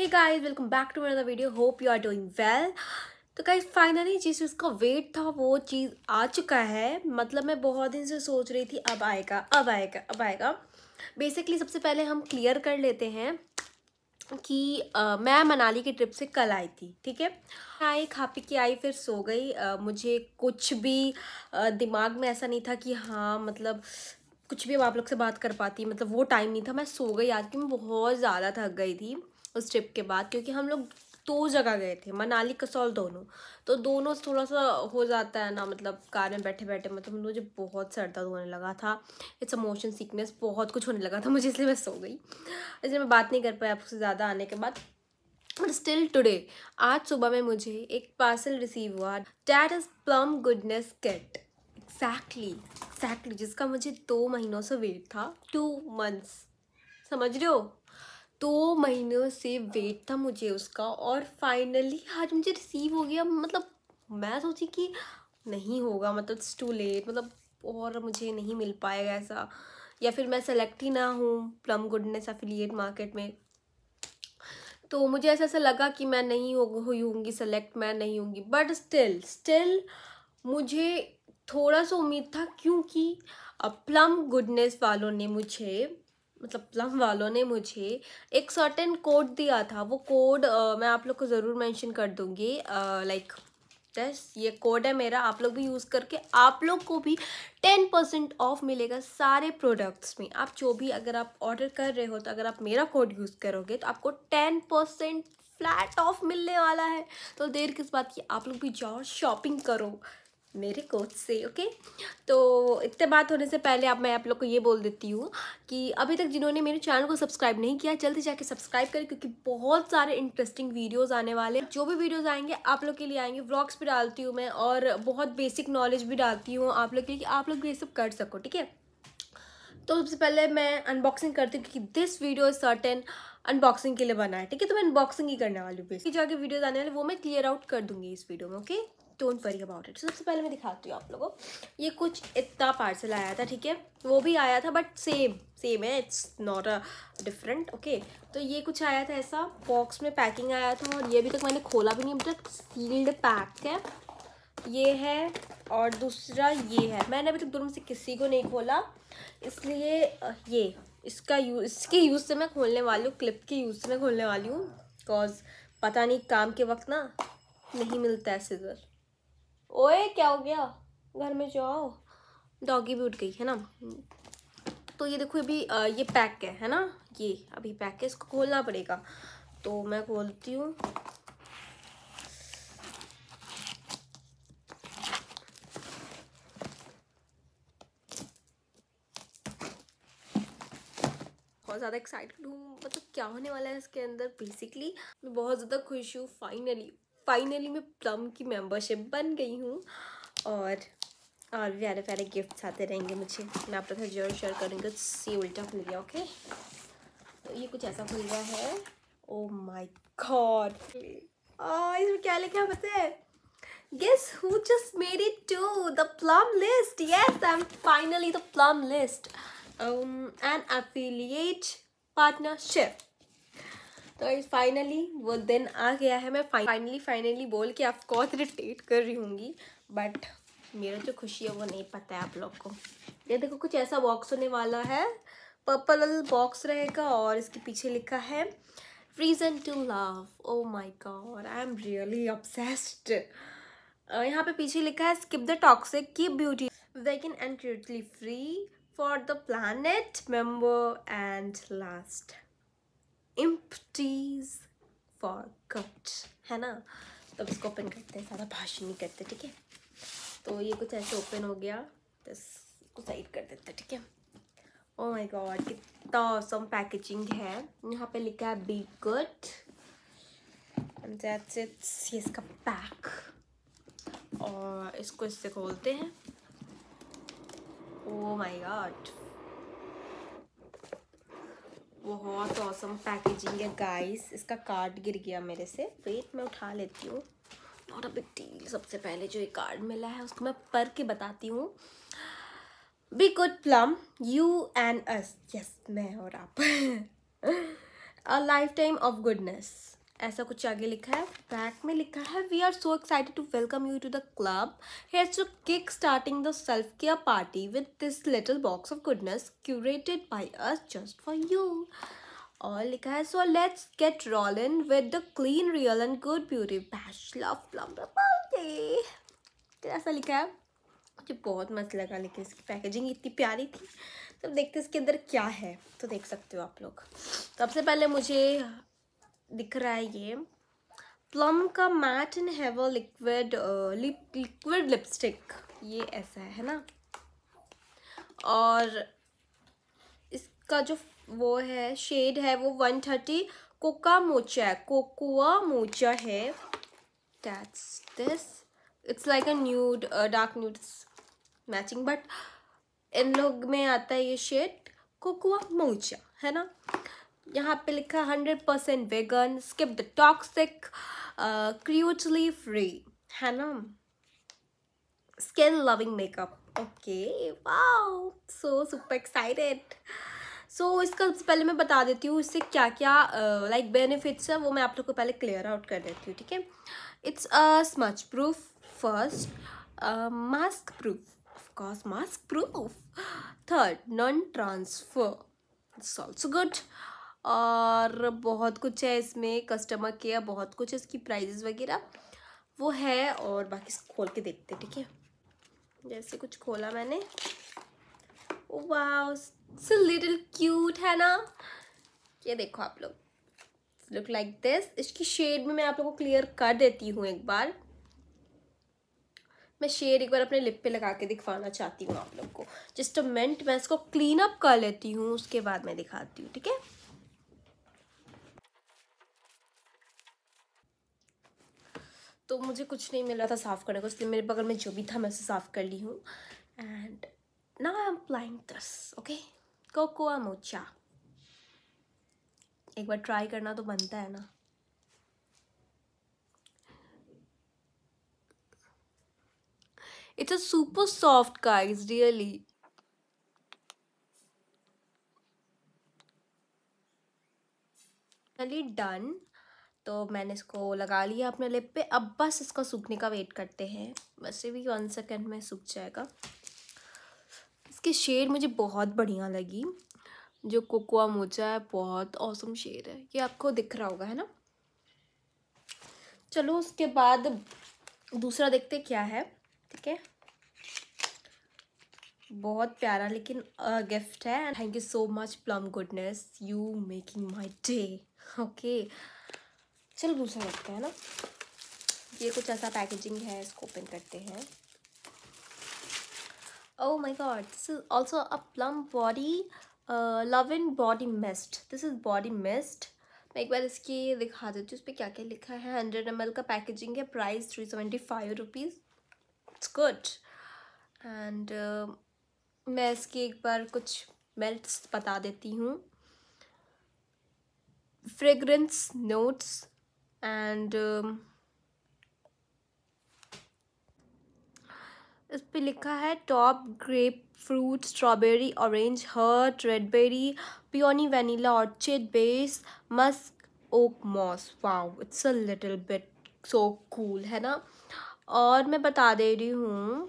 Hey guys welcome back to another video hope you are doing well तो guys finally जिस उसका wait था वो चीज़ आ चुका है मतलब मैं बहुत दिन से सोच रही थी अब आएगा अब आएगा अब आएगा बेसिकली सबसे पहले हम क्लियर कर लेते हैं कि आ, मैं मनाली की ट्रिप से कल आई थी ठीक है आई खा पी के आई फिर सो गई आ, मुझे कुछ भी आ, दिमाग में ऐसा नहीं था कि हाँ मतलब कुछ भी अब आप लोग से बात कर पाती मतलब वो टाइम नहीं था मैं सो गई आज की मैं बहुत ज़्यादा थक गई थी उस ट्रिप के बाद क्योंकि हम लोग दो जगह गए थे मनाली कसौल दोनों तो दोनों थोड़ा सा हो जाता है ना मतलब कार में बैठे बैठे मतलब मुझे बहुत सर दर्द होने लगा था इट्स मोशन सिकनेस बहुत कुछ होने लगा था मुझे इसलिए मैं सो गई इसलिए मैं बात नहीं कर पाई आपसे ज़्यादा आने के बाद बट स्टिल टुडे आज सुबह में मुझे एक पार्सल रिसीव हुआ that is Plum goodness kit exactly exactly जिसका मुझे दो महीनों से वेट था टू मंथ्स समझ रहे हो दो महीनों से वेट था मुझे उसका और फाइनली आज मुझे रिसीव हो गया मतलब मैं सोची कि नहीं होगा मतलब इट्स टू लेट मतलब और मुझे नहीं मिल पाएगा ऐसा या फिर मैं सेलेक्ट ही ना हूँ प्लम गुडनेस एफिलिएट मार्केट में तो मुझे ऐसा ऐसा लगा कि मैं नहीं हो हुई होंगी सेलेक्ट मैं नहीं होंगी बट स्टिल स्टिल मुझे थोड़ा सा उम्मीद था क्योंकि प्लम गुडनेस वालों ने मुझे मतलब प्लम वालों ने मुझे एक सर्टेन कोड दिया था वो कोड मैं आप लोग को ज़रूर मेंशन कर दूँगी लाइक दस ये कोड है मेरा आप लोग भी यूज़ करके आप लोग को भी टेन परसेंट ऑफ मिलेगा सारे प्रोडक्ट्स में आप जो भी अगर आप ऑर्डर कर रहे हो तो अगर आप मेरा कोड यूज़ करोगे तो आपको टेन परसेंट फ्लैट ऑफ मिलने वाला है तो देर किस बात की आप लोग भी जाओ शॉपिंग करो मेरे कोच से ओके तो इतने बात होने से पहले अब मैं आप लोग को ये बोल देती हूँ कि अभी तक जिन्होंने मेरे चैनल को सब्सक्राइब नहीं किया जल्दी जाके सब्सक्राइब करें क्योंकि बहुत सारे इंटरेस्टिंग वीडियोस आने वाले हैं जो भी वीडियोस आएंगे आप लोग के लिए आएंगे व्लॉग्स भी डालती हूँ मैं और बहुत बेसिक नॉलेज भी डालती हूँ आप लोग के लिए कि आप लोग ये सब कर सको ठीक है तो सबसे पहले मैं अनबॉक्सिंग करती हूँ क्योंकि this video is certain unboxing के लिए बना है ठीक है तो मैं अनबॉक्सिंग ही करने वाली हूँ बेसिक जाके वीडियोज आने वाले वो मैं क्लियर आउट कर दूंगी इस वीडियो में okay don't worry about it सबसे पहले मैं दिखाती हूँ आप लोगों को ये कुछ इतना पार्सल आया था ठीक है वो भी आया था बट सेम सेम है it's not a different okay तो ये कुछ आया था ऐसा बॉक्स में पैकिंग आया था और ये अभी तक मैंने खोला भी नहीं अभी तक सील्ड पैक है ये है और दूसरा ये है मैंने अभी तक दोनों से किसी को नहीं खोला इसलिए ये इसका यूज इसके यूज़ से मैं खोलने वाली हूँ क्लिप के यूज़ से मैं खोलने वाली हूँ बिकॉज पता नहीं काम के वक्त ना नहीं मिलता है सीजर ओए क्या हो गया घर में जाओ डॉगी भी उठ गई है ना तो ये देखो अभी ये पैक है है ना ये अभी पैक है इसको खोलना पड़ेगा तो मैं खोलती हूँ बहुत ज़्यादा एक्साइटेड हूँ मतलब क्या होने वाला है इसके अंदर बेसिकली मैं बहुत ज़्यादा खुश हूँ फाइनली फाइनली मैं प्लम की मेंबरशिप बन गई हूँ और और प्यारे प्यारे गिफ्ट्स आते रहेंगे मुझे मैं आप लोग जरूर शेयर करूँगी सी उल्टा खुल गया ओके तो ये कुछ ऐसा खुल गया है ओ माई गॉड इसमें क्या लिखा है बताए Guess who just made it to the plum list? Yes, I'm finally the plum list. Um, an affiliate partnership. तो फाइनली वो दिन आ गया है मैं फाइनली फाइनली बोल के आपको रिटेट कर रही हूँ बट मेरा जो खुशी है वो नहीं पता है आप लोग को ये देखो कुछ ऐसा बॉक्स होने वाला है पर्पल बॉक्स रहेगा और इसके पीछे लिखा है reason to love oh my god I am really obsessed यहाँ पे पीछे लिखा है skip the toxic keep beauty vegan and क्यूटली free for the planet member and last empties forget है ना तब इसको ओपन करते हैं ज़्यादा भाषण नहीं करते ठीक है तो ये कुछ ऐसे ओपन हो गया तो इसको साइड कर देते ठीक है ओ माय गॉड कितना सम पैकेजिंग है यहाँ पे लिखा है be good and that's it's ये इसका पैक और इसको इससे खोलते हैं ओ माय गॉड बहुत औसम पैकेजिंग है गाइस इसका कार्ड गिर गया मेरे से वेट मैं उठा लेती हूँ और अभी डील सबसे पहले जो ये कार्ड मिला है उसको मैं पढ़ के बताती हूँ be good Plum you and us yes मैं और आप a lifetime of goodness ऐसा कुछ आगे लिखा है बैक में लिखा है we are so excited to welcome you to the club here's to kick starting the self care party with this little box of goodness curated by us just for you और लिखा है so let's get in with the clean real and good beauty bash love Plum ऐसा लिखा है मुझे बहुत मस्त लगा लेकिन इसकी पैकेजिंग इतनी प्यारी थी तो देखते इसके अंदर क्या है तो देख सकते हो आप लोग तो सबसे पहले मुझे दिख रहा है ये प्लम का matte in have liquid liquid lipstick ये ऐसा है ना और इसका जो वो है शेड है वो वन थर्टी कोका मोचा है कोकुआ मोचा है that's this it's like a nude dark nude matching but इन लोग में आता है ये शेड कोकुआ मोचा है ना यहाँ पे लिखा hundred percent vegan skip the toxic cruelty free है ना skin loving makeup okay wow so super excited so so, इसका पहले मैं बता देती हूँ इससे क्या क्या लाइक uh, बेनिफिट्स like है वो मैं आप लोग को पहले क्लियर आउट कर देती हूँ ठीक है it's a smudge proof first mask proof of course mask proof third non transfer it's also good और बहुत कुछ है इसमें कस्टमर केयर बहुत कुछ है इसकी प्राइजेस वगैरह वो है और बाकी खोल के देखते हैं ठीक है जैसे कुछ खोला मैंने वाह लिटिल क्यूट है ना ये देखो आप लोग लुक लाइक दिस इसकी शेड भी मैं आप लोगों को क्लियर कर देती हूँ एक बार मैं शेड एक बार अपने लिप पे लगा के दिखवाना चाहती हूँ आप लोग को जस्ट अ मिनट मैं इसको क्लीन अप कर लेती हूँ उसके बाद मैं दिखाती हूँ ठीक है तो मुझे कुछ नहीं मिल रहा था साफ़ करने को इसलिए मेरे बगल में जो भी था मैं उसे साफ़ कर ली हूँ एंड ना आई एम प्लाइंग दस ओके कोकोआ मोचा एक बार ट्राई करना तो बनता है ना it's a super soft guys really done तो मैंने इसको लगा लिया अपने लिप पे अब बस इसका सूखने का वेट करते हैं वैसे भी वन सेकेंड में सूख जाएगा इसकी शेड मुझे बहुत बढ़िया लगी जो कोकोआ मोजा है बहुत औसम शेड है ये आपको दिख रहा होगा है ना चलो उसके बाद दूसरा देखते क्या है ठीक है बहुत प्यारा लेकिन गिफ्ट है thank you so much Plum goodness you making my day okay चलो दूसरा रखते हैं ना ये कुछ ऐसा पैकेजिंग है इसको ओपन करते हैं oh my god this is also a Plum body love in body mist this is body mist मैं एक बार इसकी दिखा देती हूँ उस पर क्या क्या लिखा है हंड्रेड एम का पैकेजिंग है price three seventy five rupees it's good and मैं इसकी एक बार कुछ मेल्ट बता देती हूँ फ्रेगरेंस नोट्स एंड um, इस पे लिखा है top grapefruit strawberry orange heart red berry peony vanilla orchid base musk oak moss wow it's a little bit so cool है ना और मैं बता दे रही हूँ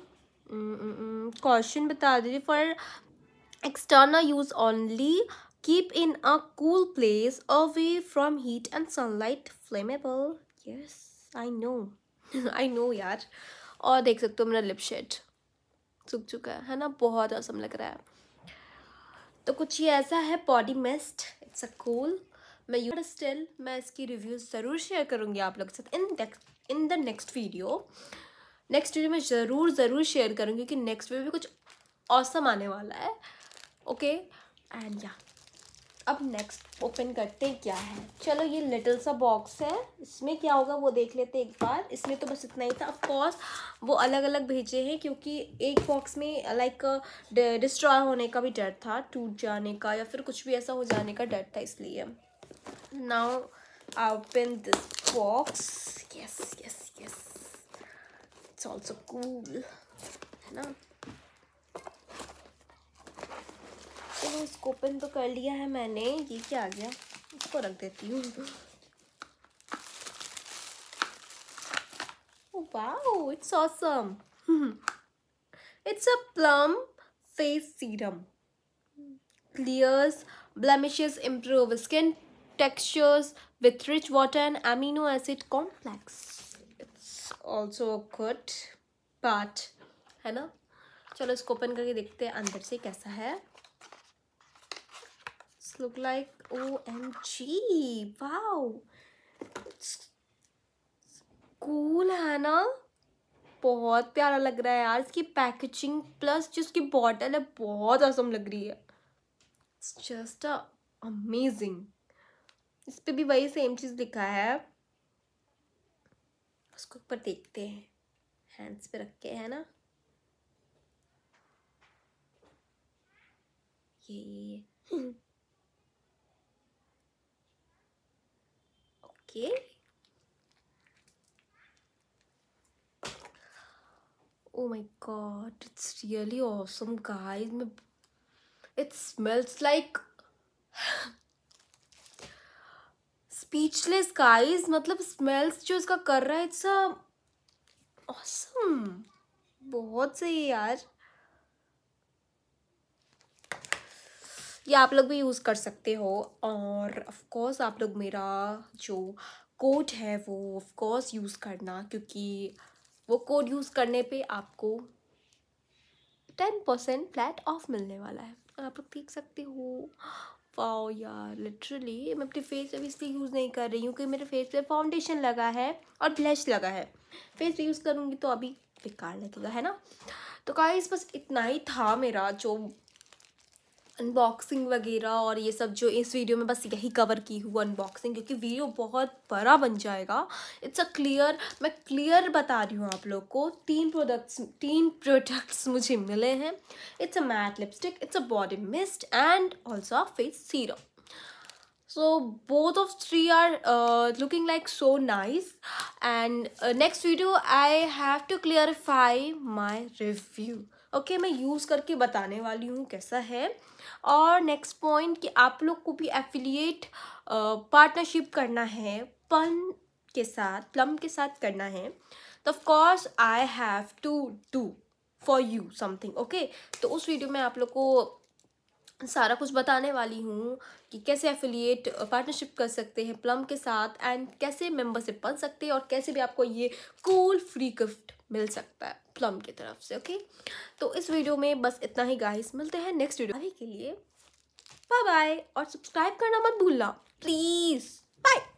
क्वेश्चन mm, mm, mm, बता दे रही for external use only keep in a cool place away from heat and sunlight flammable yes i know i know यार और देख सकते हो मेरा लिप शेड सूख चुका है ना बहुत असम लग रहा है तो कुछ ये ऐसा है body mist it's a cool मैं यू स्टिल मैं इसकी रिव्यू ज़रूर शेयर करूँगी आप लोग के साथ in in the next video next video मैं ज़रूर ज़रूर शेयर करूँगी क्योंकि नेक्स्ट वीडियो भी कुछ औसम आने वाला है ओके एंड या अब नेक्स्ट ओपन करते हैं क्या है चलो ये लिटिल सा बॉक्स है इसमें क्या होगा वो देख लेते एक बार इसमें तो बस इतना ही था ऑफकोर्स वो अलग अलग भेजे हैं क्योंकि एक बॉक्स में लाइक डिस्ट्रॉय होने का भी डर था टूट जाने का या फिर कुछ भी ऐसा हो जाने का डर था इसलिए now I open this box yes yes yes it's also cool है ना चलो इसको ओपन तो कर लिया है मैंने ये क्या आ गया इसको रख देती हूँ it's awesome it's a Plum face serum clears blemishes improve skin textures with rich water and amino acid complex it's also good part है ना चलो इसको ओपन करके देखते हैं अंदर से कैसा है look like OMG. Wow. It's cool है ना बहुत प्यारा लग रहा है यार इसकी पैकेजिंग प्लस जो उसकी बॉटल है बहुत असम लग रही है इट्स जस्ट अमेजिंग इस पर भी वही सेम चीज़ लिखा है उसको ऊपर देखते हैं हैंड्स पे रख के है ना ये के oh my god it's really awesome guys it smells like speechless guys मतलब स्मेल्स जो इसका कर रहा है इट्स awesome बहुत सही यार ये आप लोग भी यूज़ कर सकते हो और ऑफकोर्स आप लोग मेरा जो कोड है वो ऑफकोर्स यूज़ करना क्योंकि वो कोड यूज़ करने पे आपको टेन परसेंट फ्लैट ऑफ मिलने वाला है आप लोग देख सकते हो वाओ यार लिटरली मैं अपने फेस पे भी इसलिए यूज़ नहीं कर रही हूँ कि मेरे फेस पे फाउंडेशन लगा है और ब्लश लगा है फेस पे यूज़ करूँगी तो अभी बेकार लगेगा है ना तो कहा बस इतना ही था मेरा जो अनबॉक्सिंग वगैरह और ये सब जो इस वीडियो में बस यही कवर की हुआ अनबॉक्सिंग क्योंकि वीडियो बहुत बड़ा बन जाएगा इट्स अ क्लियर मैं क्लियर बता रही हूँ आप लोग को तीन प्रोडक्ट्स तीन प्रोडक्ट्स मुझे मिले हैं it's a matte lipstick it's a body mist and also a face serum so both of three are uh, looking like so nice and uh, next video i have to clarify my review okay okay, मैं यूज़ करके बताने वाली हूँ कैसा है और next point कि आप लोग को भी एफिलिएट पार्टनरशिप करना है पन के साथ प्लम के साथ करना है तो of course I have to do for you something okay तो उस वीडियो में आप लोग को सारा कुछ बताने वाली हूँ कि कैसे एफिलिएट पार्टनरशिप कर सकते हैं प्लम के साथ एंड कैसे मेंबरशिप बन सकते हैं और कैसे भी आपको ये कूल फ्री गिफ्ट मिल सकता है प्लम की तरफ से ओके तो इस वीडियो में बस इतना ही गाइस मिलते हैं नेक्स्ट वीडियो अभी के लिए बाय बाय और सब्सक्राइब करना मत भूलना प्लीज़ बाय